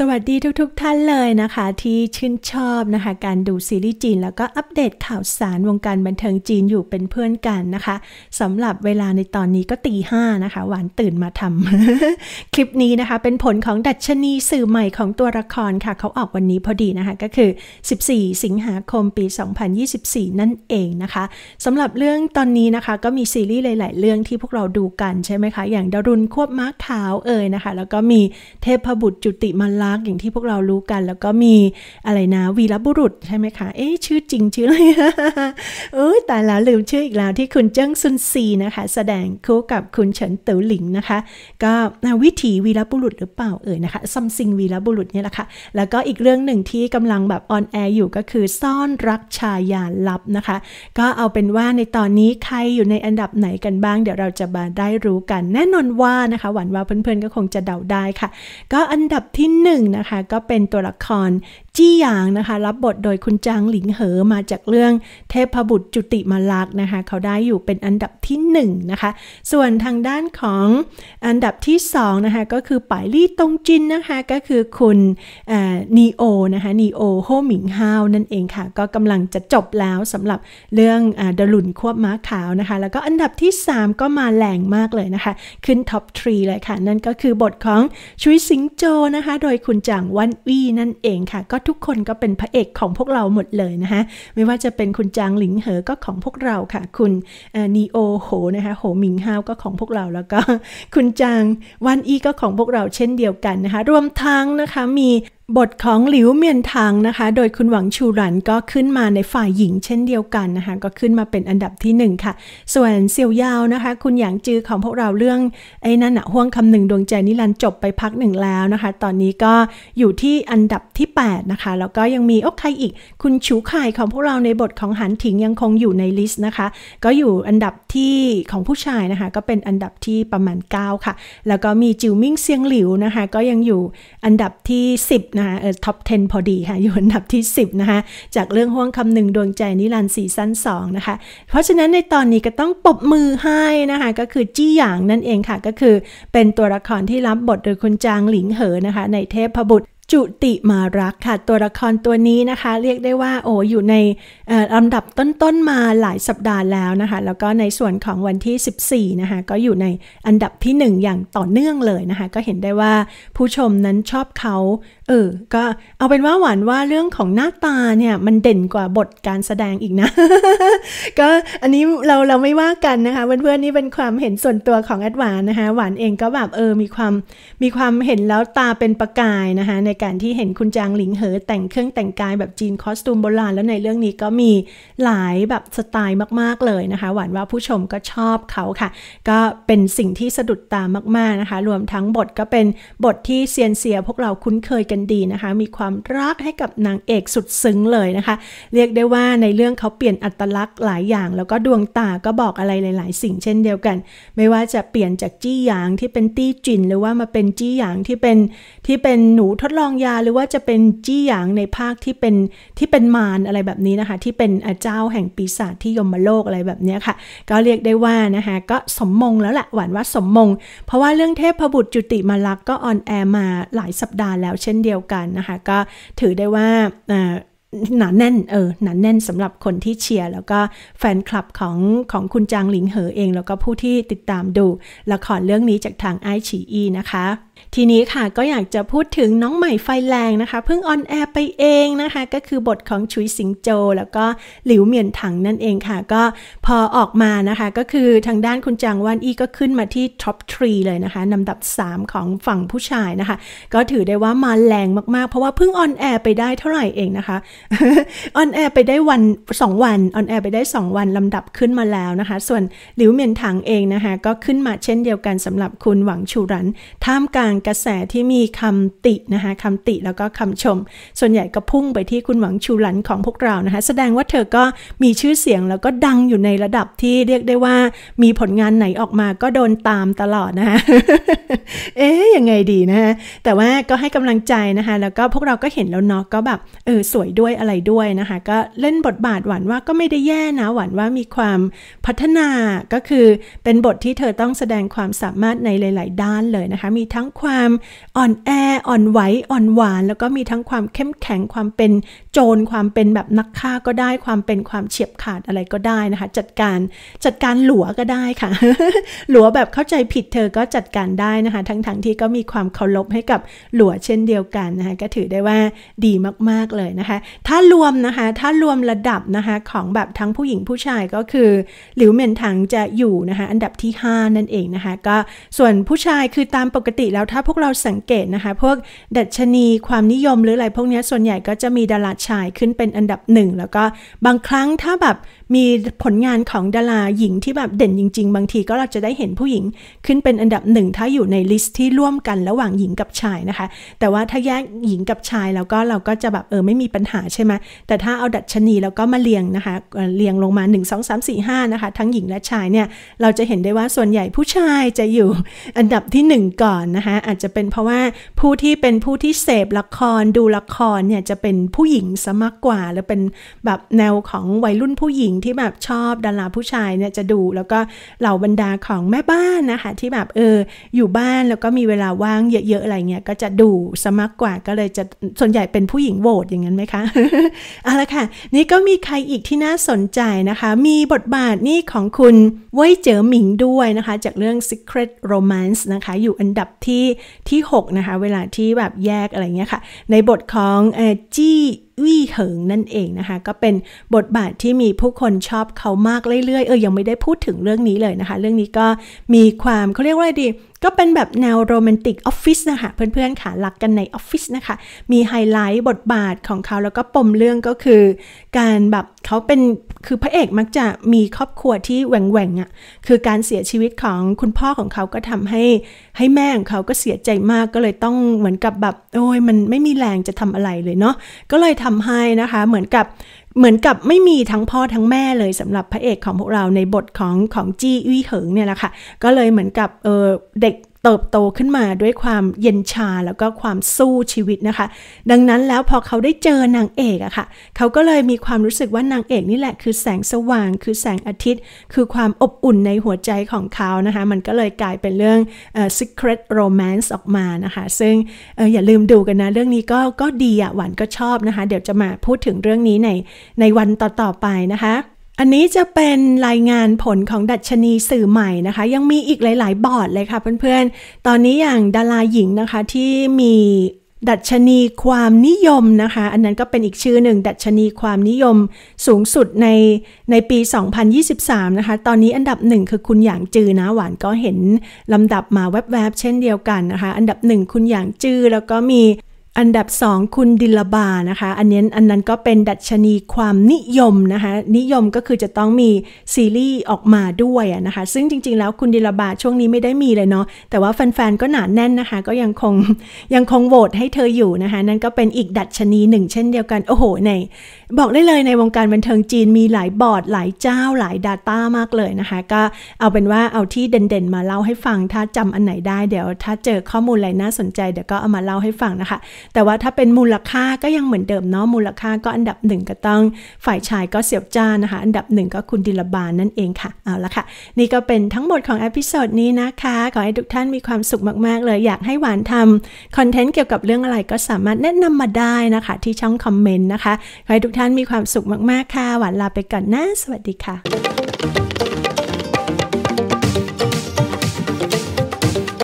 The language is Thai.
สวัสดีทุกๆทท่านเลยนะคะ ที่ชื่นชอบนะคะ การดูซีรีส์จีนแล้วก็อัปเดตข่าวสารวงการบันเทิงจีนอยู่เป็นเพื่อนกันนะคะสำหรับเวลาในตอนนี้ก็ตีห้านะคะ หวานตื่นมาทำคลิปนี้นะคะเป็นผลของดัชนีสื่อใหม่ของตัวละครค่ะ เขาออกวันนี้พอดีนะคะก็คือ 14 สิงหาคมปี 2024 นั่นเองนะคะสำหรับเรื่องตอนนี้นะคะ ก็มีซีรีส์หลายๆ เรื่องที่พวกเราดูกันใช่ไหมคะอย่างดารุณควบม้าขาวเอ่ยนะคะ แล้วก็มีเทพบุตรจุติมาลารักอย่างที่พวกเรารู้กันแล้วก็มีอะไรนะ วีรบุรุษใช่ไหมคะ เอ๊ชื่อจริงชื่ออะไรเอ้ยตายแล้วลืมชื่ออีกแล้วที่คุณเจิ้งซุนซีนะคะ แสดงคู่กับคุณ เฉินเต๋อหลิงนะคะ ก็วิถีวีรบุรุษหรือเปล่าเอ่ยนะคะซัมซิงวีรบุรุษเนี่ยแหละคะ่ะ แล้วก็อีกเรื่องหนึ่งที่กำลังแบบออนแอร์อยู่ก็คือซ่อนรักชายาลับนะคะ ก็เอาเป็นว่าในตอนนี้ใครอยู่ในอันดับไหนกันบ้างเดี๋ยวเราจะมาได้รู้กัน แน่นอนว่านะคะหวังว่าเพื่อนๆก็คงจะเดาได้ค่ะ ก็อันดับที่นึ่งนะคะก็เป็นตัวละครจี้หยางนะคะรับบทโดยคุณจางหลิงเหอมาจากเรื่องเทพบุตรจุติมาลักนะคะเขาได้อยู่เป็นอันดับที่1นนะคะส่วนทางด้านของอันดับที่2นะคะก็คือป่ายลี่ตงจินนะคะก็คือคุณนีโอนะคะนีโอโฮหมิงฮาวนั่นเองค่ะก็กำลังจะจบแล้วสำหรับเรื่องดลุนควบม้าขาวนะคะแล้วก็อันดับที่ 3 ก็มาแหล่งมากเลยนะคะขึ้นท็อปทรีเลยค่ะนั่นก็คือบทของชุยสิงโจนะคะโดยคุณจางวันวี่นั่นเองค่ะก็ทุกคนก็เป็นพระเอกของพวกเราหมดเลยนะคะ ไม่ว่าจะเป็นคุณจางหลิงเหอ ก็ของพวกเราค่ะคุณนีโอโหนะคะโหมิงฮาวก็ของพวกเราแล้วก็คุณจางวันอีก็ของพวกเราเช่นเดียวกันนะคะ รวมทั้งนะคะมีบทของหลิวเมียนทางนะคะ โดยคุณหวังชูรันก็ขึ้นมาในฝ่ายหญิง เช่นเดียวกันนะคะ ก็ขึ้นมาเป็นอันดับที่1ค่ะ ส่วนเซียวยาวนะคะ คุณหยางจือของพวกเราเรื่องไอ้นั่นนะห่วงคำหนึ่ง ดวงใจนิรันจบไปพักหนึ่งแล้วนะคะ ตอนนี้ก็อยู่ที่อันดับที่8นะคะแล้วก็ยังมีโอ๊คใครอีกคุณชูไข่ของพวกเราในบทของหันถิงยังคงอยู่ในลิสต์นะคะก็อยู่อันดับที่ของผู้ชายนะคะ ก็เป็นอันดับที่ประมาณ9ค่ะแล้วก็มีจิวมิ่งเซียงหลิวนะคะก็ยังอยู่อันดับที่ 10นะคะท็อป 10 พอดีค่ะอยู่อันดับที่ 10นะคะจากเรื่องห่วงคำหนึ่งดวงใจนิรันดร์ซีซั่น2นะคะเพราะฉะนั้นในตอนนี้ก็ต้องปบมือให้นะคะก็คือ จี้หยางนั่นเองค่ะ ก็คือเป็นตัวละครที่รับบทโดยคุณจางหลิงเหอนะคะในเทพบุตรจุติมารักค่ะ ตัวละครตัวนี้นะคะ เรียกได้ว่าโอ้อยู่ในลำดับต้นๆมาหลายสัปดาห์แล้วนะคะแล้วก็ในส่วนของวันที่ 14นะคะก็อยู่ในอันดับที่1อย่างต่อเนื่องเลยนะคะก็เห็นได้ว่าผู้ชมนั้นชอบเขาเออ ก็เอาเป็นว่าหวานว่าเรื่องของหน้าตาเนี่ยมันเด่นกว่าบทการแสดงอีกนะ ก็อันนี้เราเราไม่ว่ากันนะคะเพื่อนๆนี่เป็นความเห็นส่วนตัวของแอดวานนะคะหวานเองก็แบบเออมีความมีความเห็นแล้วตาเป็นประกายนะคะในการที่เห็นคุณจางหลิงเหอแต่งเครื่องแต่งกายแบบจีนคอสตูมโบราณแล้วในเรื่องนี้ก็มีหลายแบบสไตล์มากๆเลยนะคะ หวานว่าผู้ชมก็ชอบเขาค่ะ ก็เป็นสิ่งที่สะดุดตามากๆนะคะ รวมทั้งบทก็เป็นบทที่เซียนเสียพวกเราคุ้นเคยกันนดีนะคะ มีความรักให้กับนางเอกสุดซึ้งเลยนะคะ เรียกได้ว่าในเรื่องเขาเปลี่ยนอัตลักษณ์หลายอย่าง แล้วก็ดวงตาก็บอกอะไรหลาย ๆ สิ่งเช่นเดียวกัน ไม่ว่าจะเปลี่ยนจากจี้หยางที่เป็นตี้จินหรือว่ามาเป็นจี้หยางที่เป็นที่เป็นหนูทดลองยา หรือว่าจะเป็นจี้หยางในภาคที่เป็นที่เป็นมารอะไรแบบนี้นะคะที่เป็นอาเจ้าแห่งปีศาจที่ยมโลกอะไรแบบนี้ค่ะก็เรียกได้ว่านะคะก็สมมงแล้วแหละหวานว่าสมมง เพราะว่าเรื่องเทพบุตรจุติมาลักก็ออนแอร์มาหลายสัปดาห์แล้วเช่นเดียวดียวกันนะคะก็ถือได้ว่าหนาแน่น เออ หนาแน่นสำหรับคนที่เชียร์แล้วก็แฟนคลับของของคุณจางหลิงเหอเอง แล้วก็ผู้ที่ติดตามดู ละครเรื่องนี้จากทางไอชีอีนะคะ ทีนี้ค่ะก็อยากจะพูดถึงน้องใหม่ไฟแรงนะคะ เพิ่งออนแอร์ไปเองนะคะ ก็คือบทของชุยสิงโจ แล้วก็หลิวเมียนถังนั่นเองค่ะ ก็พอออกมานะคะ ก็คือทางด้านคุณจางวันอีก็ขึ้นมาที่ท็อปทรีเลยนะคะลำดับ 3 ของฝั่งผู้ชายนะคะ ก็ถือได้ว่ามาแรงมากๆ เพราะว่าเพิ่งออนแอร์ไปได้เท่าไหร่เองนะคะออนแอร์ไปได้วัน2วันออนแอร์ไปได้ 2 วันลำดับขึ้นมาแล้วนะคะ ส่วนหลิวเมียนถังเองนะคะ ก็ขึ้นมาเช่นเดียวกันสำหรับคุณหวังชูรัน ท่ามกลางกระแสที่มีคำตินะคะคำติแล้วก็คำชม ส่วนใหญ่ก็พุ่งไปที่คุณหวังชูรันของพวกเรานะคะ แสดงว่าเธอก็มีชื่อเสียงแล้วก็ดังอยู่ในระดับที่เรียกได้ว่ามีผลงานไหนออกมาก็โดนตามตลอดนะคะเอ๊ยยังไงดีนะคะแต่ว่าก็ให้กำลังใจนะคะแล้วก็พวกเราก็เห็นแล้วเนาะก็แบบเออสวยด้วยยอะไรด้วยนะคะ ก็เล่นบทบาทหวานว่าก็ไม่ได้แย่นะหวานว่ามีความพัฒนาก็คือเป็นบทที่เธอต้องแสดงความสามารถในหลาย ๆด้านเลยนะคะ มีทั้งความอ่อนแออ่อนไหวอ่อนหวานแล้วก็มีทั้งความเข้มแข็งความเป็นโจรความเป็นแบบนักฆ่าก็ได้ ความเป็นความเฉียบขาดอะไรก็ได้นะคะ จัดการจัดการหลัวก็ได้ค่ะ หลัวแบบเข้าใจผิดเธอก็จัดการได้นะคะ ทั้งๆทที่ก็มีความเคารพให้กับหลัวเช่นเดียวกันนะคะก็ถือได้ว่าดีมาก ๆเลยนะคะถ้ารวมนะคะถ้ารวมระดับนะคะของแบบทั้งผู้หญิงผู้ชายก็คือหลิวเหมินถังจะอยู่นะคะอันดับที่5นั่นเองนะคะก็ส่วนผู้ชายคือตามปกติแล้วถ้าพวกเราสังเกตนะคะ พวกดัชนีความนิยมหรืออะไรพวกนี้ ส่วนใหญ่ก็จะมีดาราชายขึ้นเป็นอันดับหนึ่ง แล้วก็บางครั้งถ้าแบบ มีผลงานของดาราหญิงที่แบบเด่นจริง ๆ บางทีก็เราจะได้เห็นผู้หญิงขึ้นเป็นอันดับหนึ่งถ้าอยู่ในลิสต์ที่ร่วมกันระหว่างหญิงกับชายนะคะแต่ว่าถ้าแยกหญิงกับชายแล้วก็เราก็จะแบบเออไม่มีปัญหาใช่ไหมแต่ถ้าเอาดัชนีแล้วก็มาเรียงนะคะเรียงลงมา1 2 3 4 5นะคะทั้งหญิงและชายเนี่ย เราจะเห็นได้ว่าส่วนใหญ่ผู้ชายจะอยู่อันดับที่ 1 ก่อนนะคะ อาจจะเป็นเพราะว่าผู้ที่เป็นผู้ที่เสพละครดูละครเนี่ยจะเป็นผู้หญิงซะมากกว่า แล้วเป็นแบบแนวของวัยรุ่นผู้หญิงที่แบบชอบดาราผู้ชายเนี่ยจะดูแล้วก็เหล่าบรรดาของแม่บ้านนะคะที่แบบเอออยู่บ้านแล้วก็มีเวลาว่างเยอะๆอะไรเงี้ยก็จะดูซะมากกว่าก็เลยจะส่วนใหญ่เป็นผู้หญิงโหวตอย่างนั้นไหมคะเอาละค่ะ นี่ก็มีใครอีกที่น่าสนใจนะคะ มีบทบาทนี่ของคุณไว้ยเจอหมิงด้วยนะคะ จากเรื่อง Secret Romance นะคะ อยู่อันดับที่ที่6นะคะ เวลาที่แบบแยกอะไรเงี้ยค่ะ ในบทของจี้วี่เหิงนั่นเองนะคะ ก็เป็นบทบาทที่มีผู้คนชอบเขามากเรื่อยๆ เออยังไม่ได้พูดถึงเรื่องนี้เลยนะคะ เรื่องนี้ก็มีความเขาเรียกว่าอะไรดี ก็เป็นแบบแนวโรแมนติกออฟฟิศนะคะเพื่อนๆค่ะรักกันในออฟฟิศนะคะ มีไฮไลท์บทบาทของเขาแล้วก็ปมเรื่องก็คือการแบบเขาเป็นคือพระเอกมักจะมีครอบครัวที่แหว่งแหวงอ่ะคือการเสียชีวิตของคุณพ่อของเขา ก็ทำให้ ให้แม่ของเขา ก็เสียใจมากก็เลยต้องเหมือนกับแบบโอ้ยมันไม่มีแรงจะทำอะไรเลยเนาะก็เลยทำให้นะคะเหมือนกับเหมือนกับไม่มีทั้งพ่อทั้งแม่เลยสำหรับพระเอกของพวกเราในบทของของจี้อี้เหิงเนี่ยแหละค่ะก็เลยเหมือนกับเออเด็กเติบโตขึ้นมาด้วยความเย็นชาแล้วก็ความสู้ชีวิตนะคะ ดังนั้นแล้วพอเขาได้เจอนางเอกอะค่ะ เขาก็เลยมีความรู้สึกว่านางเอกนี่แหละคือแสงสว่าง คือแสงอาทิตย์ คือความอบอุ่นในหัวใจของเขานะคะ มันก็เลยกลายเป็นเรื่อง secret romance ออกมานะคะ ซึ่งออย่าลืมดูกันนะเรื่องนี้ก็ก็ดีอะหวานก็ชอบนะคะ เดี๋ยวจะมาพูดถึงเรื่องนี้ในในวันต่อๆไปนะคะอันนี้จะเป็นรายงานผลของดัชนีสื่อใหม่นะคะ ยังมีอีกหลายๆ บอร์ดเลยค่ะเพื่อนๆ ตอนนี้อย่างดาราหญิงนะคะที่มีดัชนีความนิยมนะคะ อันนั้นก็เป็นอีกชื่อหนึ่ง ดัชนีความนิยมสูงสุดในในปี2023นะคะตอนนี้อันดับหนึ่งคือคุณหยางจือนะหวานก็เห็นลำดับมาแวบๆเช่นเดียวกันนะคะ อันดับหนึ่งคุณหยางจือแล้วก็มีอันดับ 2 คุณดิลบา นะคะ อันนี้อันนั้นก็เป็นดัชนีความนิยมนะคะ นิยมก็คือจะต้องมีซีรีส์ออกมาด้วยนะคะ ซึ่งจริงๆ แล้วคุณดิลบาช่วงนี้ไม่ได้มีเลยเนาะ แต่ว่าแฟนๆ ก็หนาแน่นนะคะ ก็ยังคงยังคงโหวตให้เธออยู่นะคะ นั่นก็เป็นอีกดัชนีหนึ่ง เช่นเดียวกัน โอ้โห ในบอกได้เลยในวงการบันเทิงจีนมีหลายบอร์ดหลายเจ้าหลาย Data มากเลยนะคะ ก็เอาเป็นว่าเอาที่เด่นๆ มาเล่าให้ฟัง ถ้าจำอันไหนได้เดี๋ยว ถ้าเจอข้อมูลอะไรน่าสนใจเดี๋ยวก็เอามาเล่าให้ฟังนะคะแต่ว่าถ้าเป็นมูลค่าก็ยังเหมือนเดิมเนาะมูลค่าก็อันดับหนึ่งก็ต้องฝ่ายชายก็เสียวจ้านะคะ อันดับหนึ่งก็คุณดิลบานนั่นเองค่ะเอาละค่ะ นี่ก็เป็นทั้งหมดของอพิโซดนี้นะคะขอให้ทุกท่านมีความสุขมากๆ เลยอยากให้หวานทำคอนเทนต์เกี่ยวกับเรื่องอะไรก็สามารถแนะนำมาได้นะคะ ที่ช่องคอมเมนต์นะคะขอให้ทุกท่านมีความสุขมากๆค่ะหวานลาไปก่อนนะสวัสดีค่ะ